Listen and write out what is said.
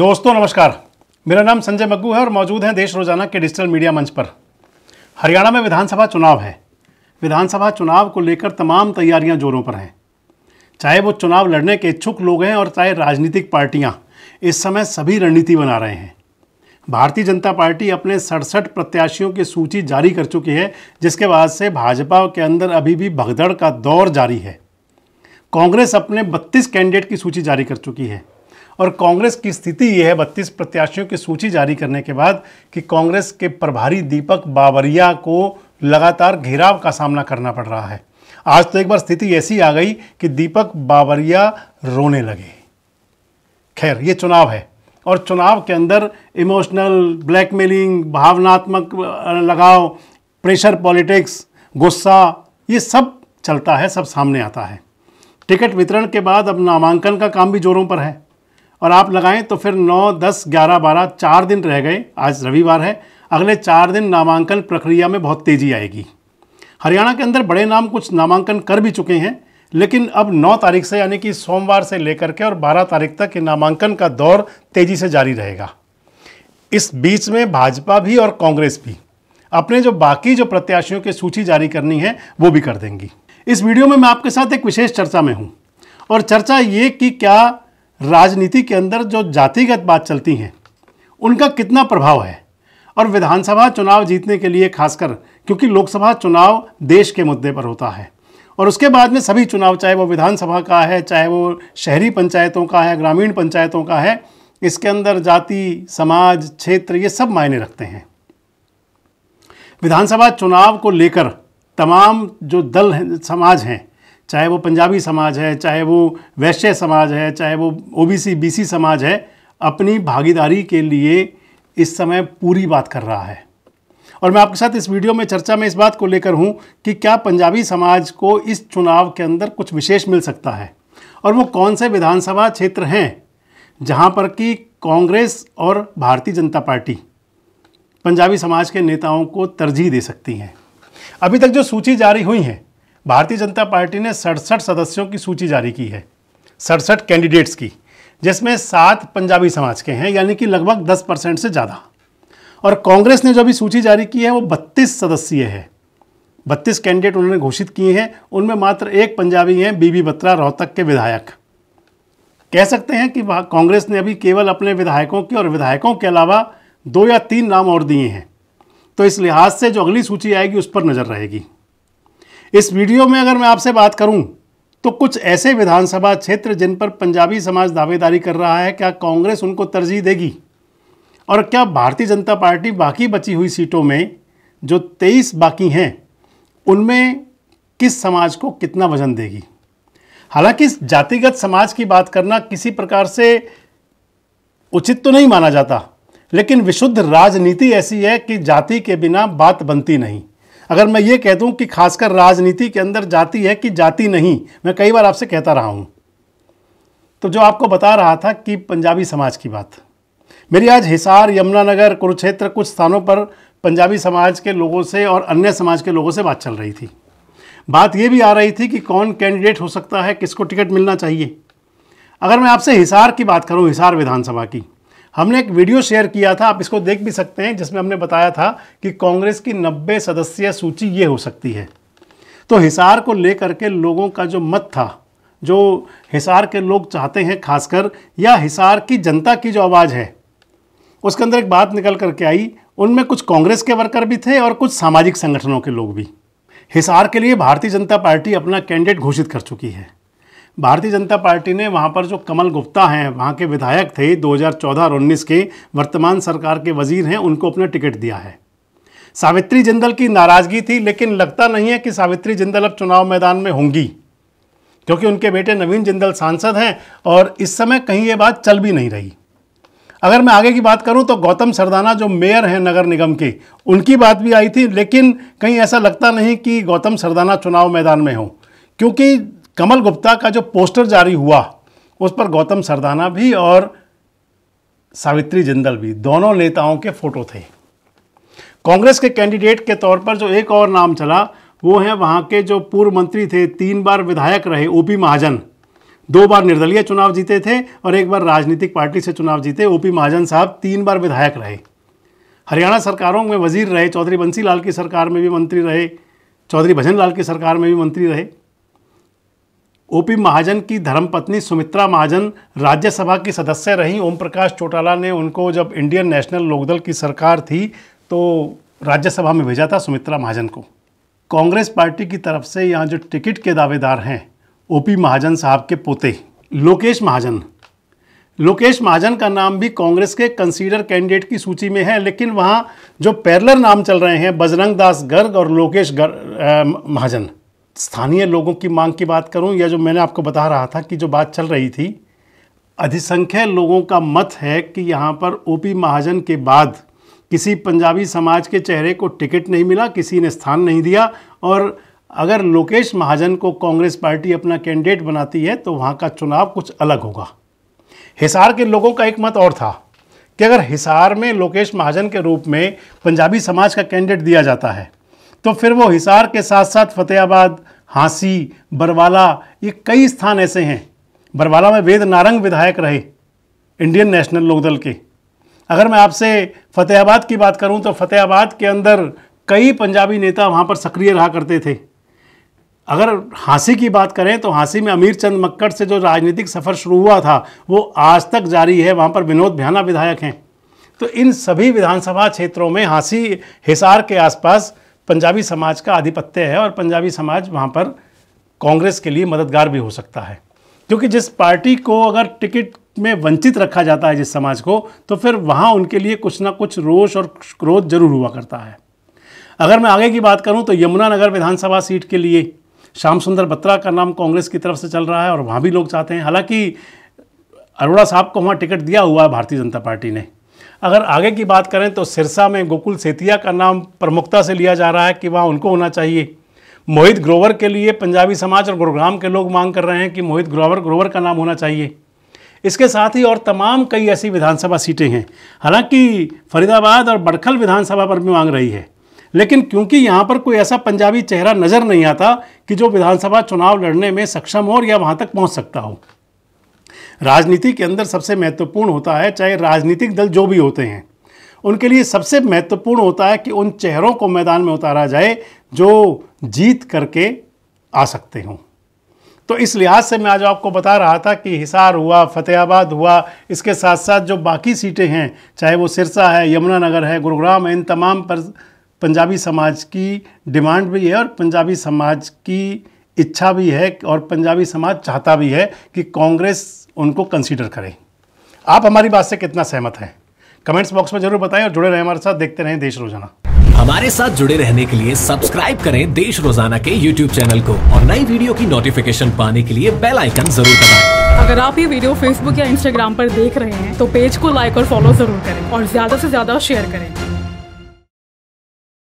दोस्तों नमस्कार मेरा नाम संजय मग्गू है और मौजूद हैं देश रोजाना के डिजिटल मीडिया मंच पर हरियाणा में विधानसभा चुनाव है विधानसभा चुनाव को लेकर तमाम तैयारियां जोरों पर हैं चाहे वो चुनाव लड़ने के इच्छुक लोग हैं और चाहे राजनीतिक पार्टियां इस समय सभी रणनीति बना रहे हैं भारतीय जनता पार्टी अपने सड़सठ प्रत्याशियों की सूची जारी कर चुकी है जिसके बाद से भाजपा के अंदर अभी भी भगदड़ का दौर जारी है कांग्रेस अपने 32 कैंडिडेट की सूची जारी कर चुकी है और कांग्रेस की स्थिति ये है बत्तीस प्रत्याशियों की सूची जारी करने के बाद कि कांग्रेस के प्रभारी दीपक बावरिया को लगातार घेराव का सामना करना पड़ रहा है आज तो एक बार स्थिति ऐसी आ गई कि दीपक बावरिया रोने लगे खैर ये चुनाव है और चुनाव के अंदर इमोशनल ब्लैकमेलिंग भावनात्मक लगाव प्रेशर पॉलिटिक्स गुस्सा ये सब चलता है सब सामने आता है टिकट वितरण के बाद अब नामांकन का काम भी जोरों पर है और आप लगाएं तो फिर 9, 10, 11, 12 चार दिन रह गए आज रविवार है अगले चार दिन नामांकन प्रक्रिया में बहुत तेज़ी आएगी हरियाणा के अंदर बड़े नाम कुछ नामांकन कर भी चुके हैं लेकिन अब 9 तारीख से यानी कि सोमवार से लेकर के और 12 तारीख तक नामांकन का दौर तेज़ी से जारी रहेगा इस बीच में भाजपा भी और कांग्रेस भी अपने जो बाकी जो प्रत्याशियों की सूची जारी करनी है वो भी कर देंगी इस वीडियो में मैं आपके साथ एक विशेष चर्चा में हूँ और चर्चा ये कि क्या राजनीति के अंदर जो जातिगत बात चलती हैं उनका कितना प्रभाव है और विधानसभा चुनाव जीतने के लिए खासकर क्योंकि लोकसभा चुनाव देश के मुद्दे पर होता है और उसके बाद में सभी चुनाव चाहे वो विधानसभा का है चाहे वो शहरी पंचायतों का है ग्रामीण पंचायतों का है इसके अंदर जाति समाज क्षेत्र ये सब मायने रखते हैं विधानसभा चुनाव को लेकर तमाम जो दल हैं समाज हैं चाहे वो पंजाबी समाज है चाहे वो वैश्य समाज है चाहे वो ओबीसी बीसी समाज है अपनी भागीदारी के लिए इस समय पूरी बात कर रहा है और मैं आपके साथ इस वीडियो में चर्चा में इस बात को लेकर हूँ कि क्या पंजाबी समाज को इस चुनाव के अंदर कुछ विशेष मिल सकता है और वो कौन से विधानसभा क्षेत्र हैं जहाँ पर कि कांग्रेस और भारतीय जनता पार्टी पंजाबी समाज के नेताओं को तरजीह दे सकती हैं अभी तक जो सूची जारी हुई है भारतीय जनता पार्टी ने सड़सठ सदस्यों की सूची जारी की है सड़सठ कैंडिडेट्स की जिसमें सात पंजाबी समाज के हैं यानी कि लगभग दस परसेंट से ज़्यादा और कांग्रेस ने जो भी सूची जारी की है वो बत्तीस सदस्यीय है बत्तीस कैंडिडेट उन्होंने घोषित किए हैं उनमें मात्र एक पंजाबी हैं बीबी बत्रा रोहतक के विधायक कह सकते हैं कि कांग्रेस ने अभी केवल अपने विधायकों की और विधायकों के अलावा दो या तीन नाम और दिए हैं तो इस लिहाज से जो अगली सूची आएगी उस पर नज़र रहेगी इस वीडियो में अगर मैं आपसे बात करूं तो कुछ ऐसे विधानसभा क्षेत्र जिन पर पंजाबी समाज दावेदारी कर रहा है क्या कांग्रेस उनको तरजीह देगी और क्या भारतीय जनता पार्टी बाकी बची हुई सीटों में जो तेईस बाकी हैं उनमें किस समाज को कितना वजन देगी हालांकि जातिगत समाज की बात करना किसी प्रकार से उचित तो नहीं माना जाता लेकिन विशुद्ध राजनीति ऐसी है कि जाति के बिना बात बनती नहीं अगर मैं ये कह दूँ कि खासकर राजनीति के अंदर जाति है कि जाति नहीं मैं कई बार आपसे कहता रहा हूँ तो जो आपको बता रहा था कि पंजाबी समाज की बात मेरी आज हिसार यमुनानगर कुरुक्षेत्र कुछ स्थानों पर पंजाबी समाज के लोगों से और अन्य समाज के लोगों से बात चल रही थी बात ये भी आ रही थी कि कौन कैंडिडेट हो सकता है किसको टिकट मिलना चाहिए अगर मैं आपसे हिसार की बात करूं हिसार विधानसभा की हमने एक वीडियो शेयर किया था आप इसको देख भी सकते हैं जिसमें हमने बताया था कि कांग्रेस की नब्बे सदस्यीय सूची ये हो सकती है तो हिसार को लेकर के लोगों का जो मत था जो हिसार के लोग चाहते हैं खासकर या हिसार की जनता की जो आवाज़ है उसके अंदर एक बात निकल करके आई उनमें कुछ कांग्रेस के वर्कर भी थे और कुछ सामाजिक संगठनों के लोग भी हिसार के लिए भारतीय जनता पार्टी अपना कैंडिडेट घोषित कर चुकी है भारतीय जनता पार्टी ने वहाँ पर जो कमल गुप्ता हैं वहाँ के विधायक थे 2014 और 19 के वर्तमान सरकार के वजीर हैं उनको अपना टिकट दिया है सावित्री जिंदल की नाराज़गी थी लेकिन लगता नहीं है कि सावित्री जिंदल अब चुनाव मैदान में होंगी क्योंकि उनके बेटे नवीन जिंदल सांसद हैं और इस समय कहीं ये बात चल भी नहीं रही अगर मैं आगे की बात करूं तो गौतम सरदाना जो मेयर हैं नगर निगम के उनकी बात भी आई थी लेकिन कहीं ऐसा लगता नहीं कि गौतम सरदाना चुनाव मैदान में हों क्योंकि कमल गुप्ता का जो पोस्टर जारी हुआ उस पर गौतम सरदाना भी और सावित्री जिंदल भी दोनों नेताओं के फोटो थे कांग्रेस के कैंडिडेट के तौर पर जो एक और नाम चला वो है वहाँ के जो पूर्व मंत्री थे तीन बार विधायक रहे ओपी महाजन दो बार निर्दलीय चुनाव जीते थे और एक बार राजनीतिक पार्टी से चुनाव जीते ओपी महाजन साहब तीन बार विधायक रहे हरियाणा सरकारों में वजीर रहे चौधरी बंसी लाल की सरकार में भी मंत्री रहे चौधरी भजन लाल की सरकार में भी मंत्री रहे ओपी महाजन की धर्मपत्नी सुमित्रा महाजन राज्यसभा की सदस्य रहीं ओम प्रकाश चौटाला ने उनको जब इंडियन नेशनल लोकदल की सरकार थी तो राज्यसभा में भेजा था सुमित्रा महाजन को कांग्रेस पार्टी की तरफ से यहाँ जो टिकट के दावेदार हैं ओपी महाजन साहब के पोते लोकेश महाजन लोकेश महाजन का नाम भी कांग्रेस के कंसीडर कैंडिडेट की सूची में है लेकिन वहाँ जो पैरलर नाम चल रहे हैं बजरंग दास गर्ग और लोकेश गर्ग, आ, महाजन स्थानीय लोगों की मांग की बात करूं या जो मैंने आपको बता रहा था कि जो बात चल रही थी अधिसंख्या लोगों का मत है कि यहाँ पर ओपी महाजन के बाद किसी पंजाबी समाज के चेहरे को टिकट नहीं मिला किसी ने स्थान नहीं दिया और अगर लोकेश महाजन को कांग्रेस पार्टी अपना कैंडिडेट बनाती है तो वहाँ का चुनाव कुछ अलग होगा हिसार के लोगों का एक मत और था कि अगर हिसार में लोकेश महाजन के रूप में पंजाबी समाज का कैंडिडेट दिया जाता है तो फिर वो हिसार के साथ साथ फतेहाबाद हाँसी बरवाला ये कई स्थान ऐसे हैं बरवाला में वेद नारंग विधायक रहे इंडियन नेशनल लोकदल के अगर मैं आपसे फतेहाबाद की बात करूं तो फतेहाबाद के अंदर कई पंजाबी नेता वहां पर सक्रिय रहा करते थे अगर हाँसी की बात करें तो हाँसी में अमीर चंद मक्कड़ से जो राजनीतिक सफ़र शुरू हुआ था वो आज तक जारी है वहाँ पर विनोद भ्याना विधायक हैं तो इन सभी विधानसभा क्षेत्रों में हाँसी हिसार के आसपास पंजाबी समाज का आधिपत्य है और पंजाबी समाज वहाँ पर कांग्रेस के लिए मददगार भी हो सकता है क्योंकि जिस पार्टी को अगर टिकट में वंचित रखा जाता है जिस समाज को तो फिर वहाँ उनके लिए कुछ ना कुछ रोष और क्रोध जरूर हुआ करता है अगर मैं आगे की बात करूँ तो यमुनानगर विधानसभा सीट के लिए श्याम सुंदर बत्रा का नाम कांग्रेस की तरफ से चल रहा है और वहाँ भी लोग चाहते हैं हालांकि अरोड़ा साहब को वहाँ टिकट दिया हुआ है भारतीय जनता पार्टी ने अगर आगे की बात करें तो सिरसा में गोकुल सेतिया का नाम प्रमुखता से लिया जा रहा है कि वहाँ उनको होना चाहिए मोहित ग्रोवर के लिए पंजाबी समाज और गुरुग्राम के लोग मांग कर रहे हैं कि मोहित ग्रोवर ग्रोवर का नाम होना चाहिए इसके साथ ही और तमाम कई ऐसी विधानसभा सीटें हैं हालांकि फरीदाबाद और बड़खल विधानसभा पर भी मांग रही है लेकिन क्योंकि यहाँ पर कोई ऐसा पंजाबी चेहरा नज़र नहीं आता कि जो विधानसभा चुनाव लड़ने में सक्षम हो और या वहाँ तक पहुँच सकता हो राजनीति के अंदर सबसे महत्वपूर्ण होता है चाहे राजनीतिक दल जो भी होते हैं उनके लिए सबसे महत्वपूर्ण होता है कि उन चेहरों को मैदान में उतारा जाए जो जीत करके आ सकते हों तो इस लिहाज से मैं आज आपको बता रहा था कि हिसार हुआ फतेहाबाद हुआ इसके साथ साथ जो बाकी सीटें हैं चाहे वो सिरसा है यमुनानगर है गुरुग्राम है इन तमाम पर पंजाबी समाज की डिमांड भी है और पंजाबी समाज की इच्छा भी है और पंजाबी समाज चाहता भी है कि कांग्रेस उनको कंसीडर करें आप हमारी बात से कितना सहमत हैं कमेंट्स बॉक्स में जरूर बताएं और जुड़े रहें हमारे साथ देखते रहें देश रोजाना हमारे साथ जुड़े रहने के लिए सब्सक्राइब करें देश रोजाना के YouTube चैनल को और नई वीडियो की नोटिफिकेशन पाने के लिए बेल आइकन जरूर दबाएं। अगर आप ये वीडियो Facebook या Instagram पर देख रहे हैं तो पेज को लाइक और फॉलो जरूर करें और ज्यादा से ज्यादा शेयर करें